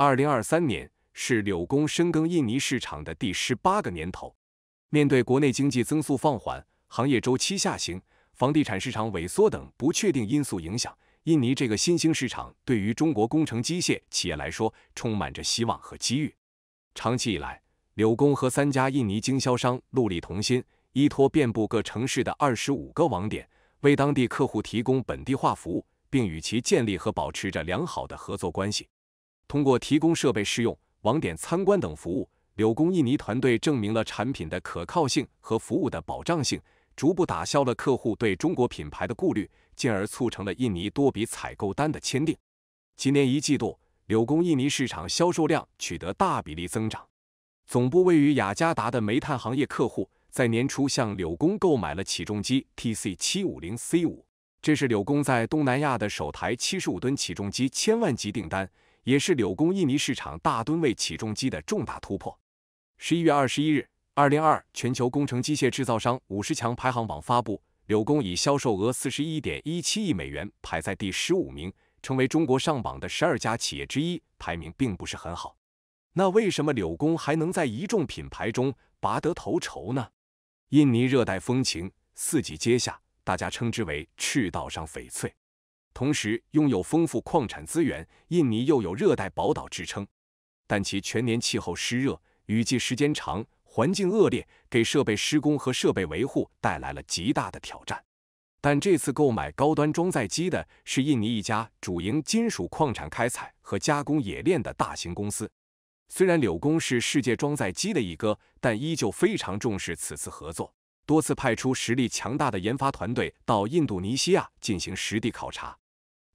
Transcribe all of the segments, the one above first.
二零二三年是柳工深耕印尼市场的第十八个年头。面对国内经济增速放缓、行业周期下行、房地产市场萎缩等不确定因素影响，印尼这个新兴市场对于中国工程机械企业来说充满着希望和机遇。长期以来，柳工和三家印尼经销商戮力同心，依托遍布各城市的二十五个网点，为当地客户提供本地化服务，并与其建立和保持着良好的合作关系。通过提供设备试用、网点参观等服务，柳工印尼团队证明了产品的可靠性和服务的保障性，逐步打消了客户对中国品牌的顾虑，进而促成了印尼多笔采购单的签订。今年一季度，柳工印尼市场销售量取得大比例增长。总部位于雅加达的煤炭行业客户在年初向柳工购买了起重机 TC750C5，这是柳工在东南亚的首台75吨起重机千万级订单。也是柳工印尼市场大吨位起重机的重大突破。十一月二十一日，二零二全球工程机械制造商五十强排行榜发布，柳工以销售额四十一点一七亿美元排在第十五名，成为中国上榜的十二家企业之一，排名并不是很好。那为什么柳工还能在一众品牌中拔得头筹呢？印尼热带风情，四季皆夏，大家称之为赤道上翡翠。同时拥有丰富矿产资源，印尼又有热带宝岛之称，但其全年气候湿热，雨季时间长，环境恶劣，给设备施工和设备维护带来了极大的挑战。但这次购买高端装载机的是印尼一家主营金属矿产开采和加工冶炼的大型公司。虽然柳工是世界装载机的一哥，但依旧非常重视此次合作。多次派出实力强大的研发团队到印度尼西亚进行实地考察，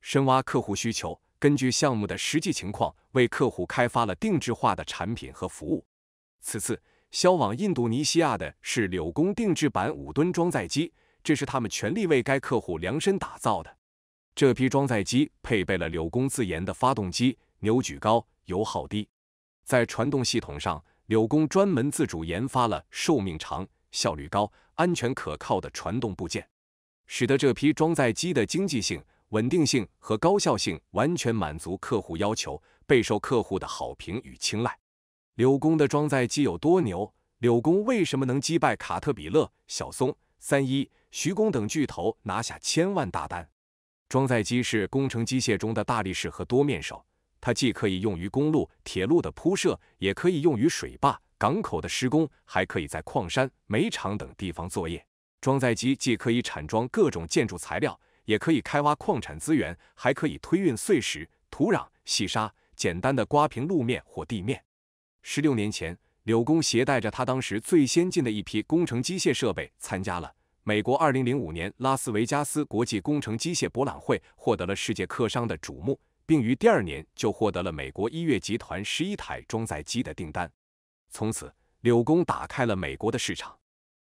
深挖客户需求，根据项目的实际情况，为客户开发了定制化的产品和服务。此次销往印度尼西亚的是柳工定制版五吨装载机，这是他们全力为该客户量身打造的。这批装载机配备了柳工自研的发动机，扭矩高，油耗低。在传动系统上，柳工专门自主研发了寿命长。效率高、安全可靠的传动部件，使得这批装载机的经济性、稳定性和高效性完全满足客户要求，备受客户的好评与青睐。柳工的装载机有多牛？柳工为什么能击败卡特彼勒、小松、三一、徐工等巨头，拿下千万大单？装载机是工程机械中的大力士和多面手，它既可以用于公路、铁路的铺设，也可以用于水坝。港口的施工还可以在矿山、煤场等地方作业。装载机既可以铲装各种建筑材料，也可以开挖矿产资源，还可以推运碎石、土壤、细沙，简单的刮平路面或地面。十六年前，柳工携带着他当时最先进的一批工程机械设备，参加了美国二零零五年拉斯维加斯国际工程机械博览会，获得了世界客商的瞩目，并于第二年就获得了美国一月集团十一台装载机的订单。从此，柳工打开了美国的市场。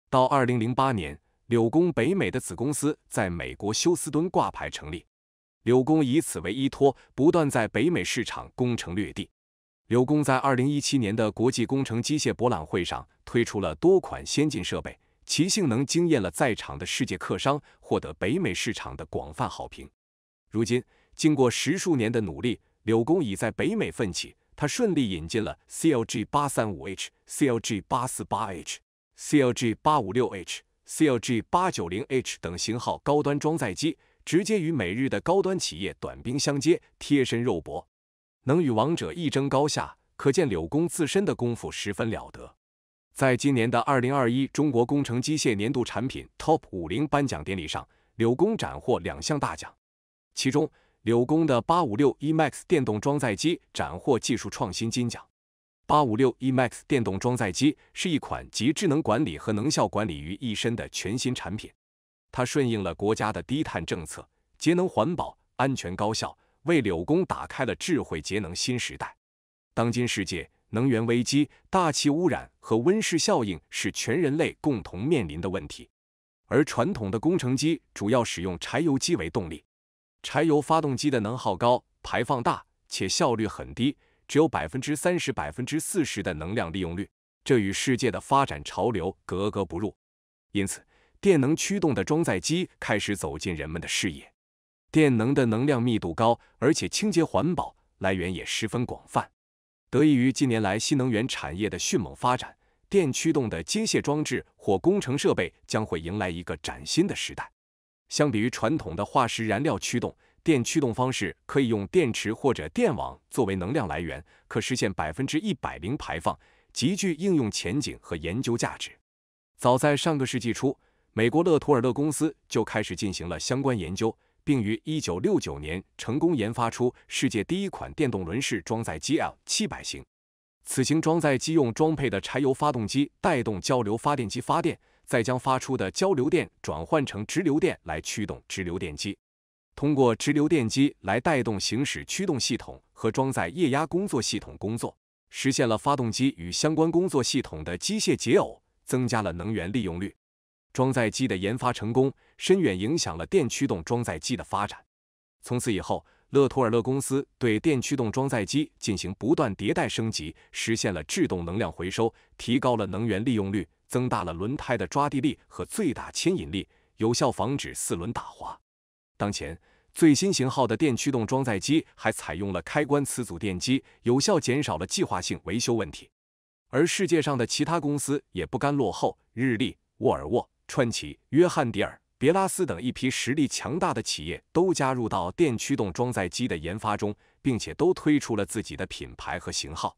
到二零零八年，柳工北美的子公司在美国休斯敦挂牌成立。柳工以此为依托，不断在北美市场攻城略地。柳工在二零一七年的国际工程机械博览会上推出了多款先进设备，其性能惊艳了在场的世界客商，获得北美市场的广泛好评。如今，经过十数年的努力，柳工已在北美奋起。他顺利引进了 CLG835H、CLG848H、CLG856H、CLG890H 等型号高端装载机，直接与美日的高端企业短兵相接，贴身肉搏，能与王者一争高下，可见柳工自身的功夫十分了得。在今年的二零二一中国工程机械年度产品 TOP 五零颁奖典礼上，柳工斩获两项大奖，其中。柳工的八五六 E MAX 电动装载机斩获技术创新金奖。八五六 E MAX 电动装载机是一款集智能管理和能效管理于一身的全新产品，它顺应了国家的低碳政策，节能环保、安全高效，为柳工打开了智慧节能新时代。当今世界，能源危机、大气污染和温室效应是全人类共同面临的问题，而传统的工程机主要使用柴油机为动力。柴油发动机的能耗高，排放大，且效率很低，只有百分之三十、百分之四十的能量利用率，这与世界的发展潮流格格不入。因此，电能驱动的装载机开始走进人们的视野。电能的能量密度高，而且清洁环保，来源也十分广泛。得益于近年来新能源产业的迅猛发展，电驱动的机械装置或工程设备将会迎来一个崭新的时代。相比于传统的化石燃料驱动，电驱动方式可以用电池或者电网作为能量来源，可实现百分之一百零排放，极具应用前景和研究价值。早在上个世纪初，美国勒图尔勒公司就开始进行了相关研究，并于1969年成功研发出世界第一款电动轮式装载机 L700 型。此型装载机用装配的柴油发动机带动交流发电机发电。再将发出的交流电转换成直流电来驱动直流电机，通过直流电机来带动行驶驱动系统和装载液压工作系统工作，实现了发动机与相关工作系统的机械解耦，增加了能源利用率。装载机的研发成功，深远影响了电驱动装载机的发展。从此以后，勒图尔勒公司对电驱动装载机进行不断迭代升级，实现了制动能量回收，提高了能源利用率。增大了轮胎的抓地力和最大牵引力，有效防止四轮打滑。当前最新型号的电驱动装载机还采用了开关磁阻电机，有效减少了计划性维修问题。而世界上的其他公司也不甘落后，日立、沃尔沃、川崎、约翰迪尔、别拉斯等一批实力强大的企业都加入到电驱动装载机的研发中，并且都推出了自己的品牌和型号。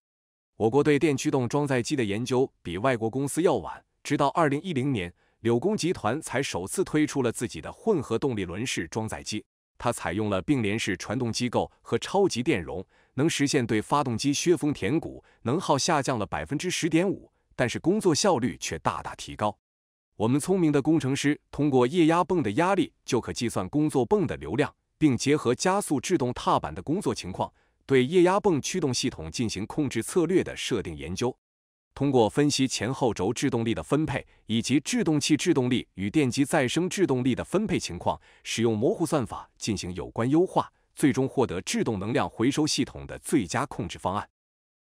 我国对电驱动装载机的研究比外国公司要晚，直到二零一零年，柳工集团才首次推出了自己的混合动力轮式装载机。它采用了并联式传动机构和超级电容，能实现对发动机削峰填谷，能耗下降了百分之十点五，但是工作效率却大大提高。我们聪明的工程师通过液压泵的压力就可计算工作泵的流量，并结合加速制动踏板的工作情况。对液压泵驱动系统进行控制策略的设定研究，通过分析前后轴制动力的分配以及制动器制动力与电机再生制动力的分配情况，使用模糊算法进行有关优化，最终获得制动能量回收系统的最佳控制方案。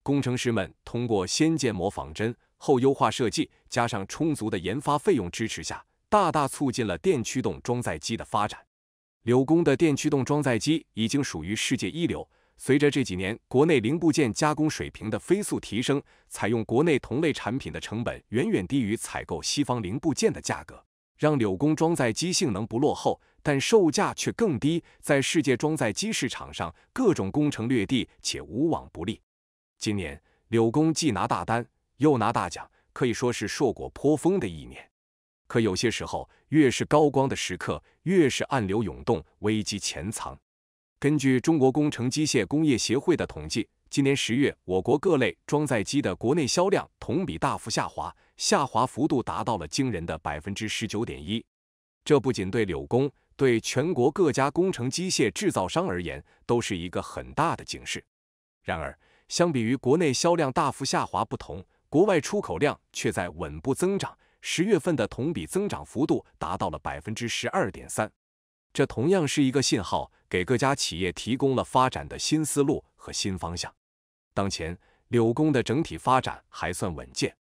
工程师们通过先建模仿真后优化设计，加上充足的研发费用支持下，大大促进了电驱动装载机的发展。柳工的电驱动装载机已经属于世界一流。随着这几年国内零部件加工水平的飞速提升，采用国内同类产品的成本远远低于采购西方零部件的价格，让柳工装载机性能不落后，但售价却更低。在世界装载机市场上，各种攻城略地且无往不利。今年柳工既拿大单又拿大奖，可以说是硕果颇丰的一年。可有些时候，越是高光的时刻，越是暗流涌动，危机潜藏。根据中国工程机械工业协会的统计，今年十月，我国各类装载机的国内销量同比大幅下滑，下滑幅度达到了惊人的百分之十九点一。这不仅对柳工，对全国各家工程机械制造商而言，都是一个很大的警示。然而，相比于国内销量大幅下滑不同，国外出口量却在稳步增长，十月份的同比增长幅度达到了百分之十二点三。这同样是一个信号，给各家企业提供了发展的新思路和新方向。当前，柳工的整体发展还算稳健，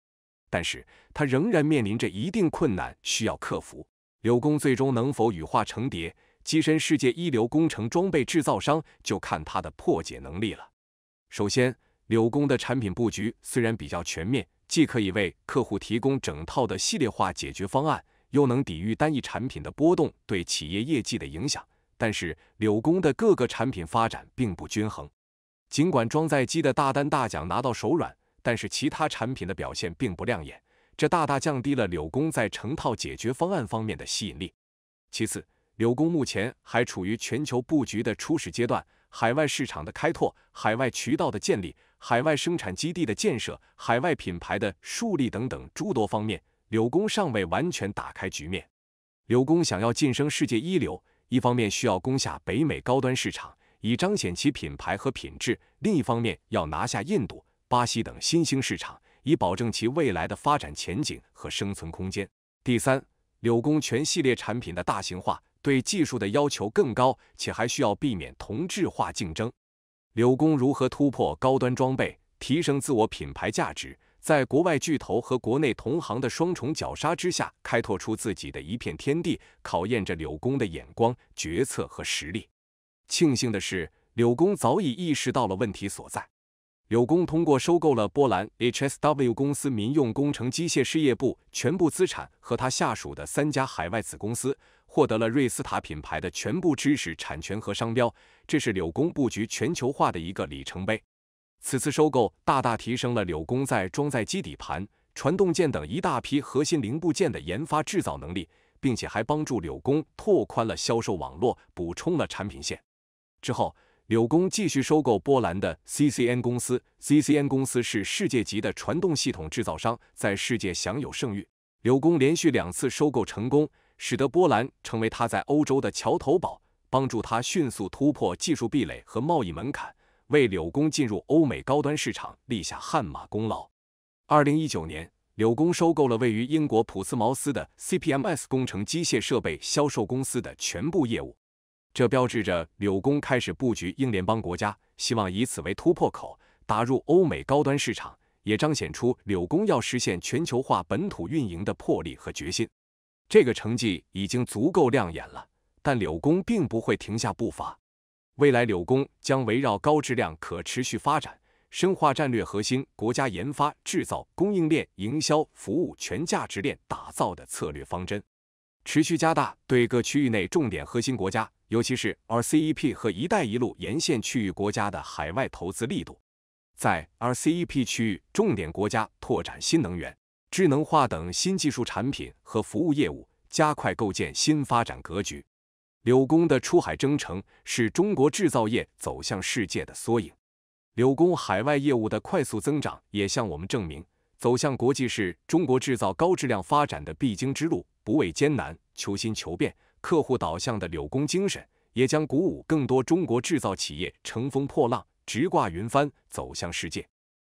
但是它仍然面临着一定困难需要克服。柳工最终能否羽化成蝶，跻身世界一流工程装备制造商，就看它的破解能力了。首先，柳工的产品布局虽然比较全面，既可以为客户提供整套的系列化解决方案。又能抵御单一产品的波动对企业业绩的影响，但是柳工的各个产品发展并不均衡。尽管装载机的大单大奖拿到手软，但是其他产品的表现并不亮眼，这大大降低了柳工在成套解决方案方面的吸引力。其次，柳工目前还处于全球布局的初始阶段，海外市场的开拓、海外渠道的建立、海外生产基地的建设、海外品牌的树立等等诸多方面。柳工尚未完全打开局面。柳工想要晋升世界一流，一方面需要攻下北美高端市场，以彰显其品牌和品质；另一方面要拿下印度、巴西等新兴市场，以保证其未来的发展前景和生存空间。第三，柳工全系列产品的大型化对技术的要求更高，且还需要避免同质化竞争。柳工如何突破高端装备，提升自我品牌价值？在国外巨头和国内同行的双重绞杀之下，开拓出自己的一片天地，考验着柳工的眼光、决策和实力。庆幸的是，柳工早已意识到了问题所在。柳工通过收购了波兰 HSW 公司民用工程机械事业部全部资产和他下属的三家海外子公司，获得了瑞斯塔品牌的全部知识产权和商标，这是柳工布局全球化的一个里程碑。此次收购大大提升了柳工在装载机底盘、传动件等一大批核心零部件的研发制造能力，并且还帮助柳工拓宽了销售网络，补充了产品线。之后，柳工继续收购波兰的 CCN 公司，CCN 公司是世界级的传动系统制造商，在世界享有盛誉。柳工连续两次收购成功，使得波兰成为他在欧洲的桥头堡，帮助他迅速突破技术壁垒和贸易门槛。为柳工进入欧美高端市场立下汗马功劳。二零一九年，柳工收购了位于英国普斯茅斯的 CPMs 工程机械设备销售公司的全部业务，这标志着柳工开始布局英联邦国家，希望以此为突破口，打入欧美高端市场，也彰显出柳工要实现全球化本土运营的魄力和决心。这个成绩已经足够亮眼了，但柳工并不会停下步伐。未来，柳工将围绕高质量、可持续发展，深化战略核心国家研发、制造、供应链、营销、服务全价值链打造的策略方针，持续加大对各区域内重点核心国家，尤其是 RCEP 和“一带一路”沿线区域国家的海外投资力度，在 RCEP 区域重点国家拓展新能源、智能化等新技术产品和服务业务，加快构建新发展格局。柳工的出海征程是中国制造业走向世界的缩影。柳工海外业务的快速增长也向我们证明，走向国际是中国制造高质量发展的必经之路。不畏艰难，求新求变，客户导向的柳工精神，也将鼓舞更多中国制造企业乘风破浪，直挂云帆，走向世界。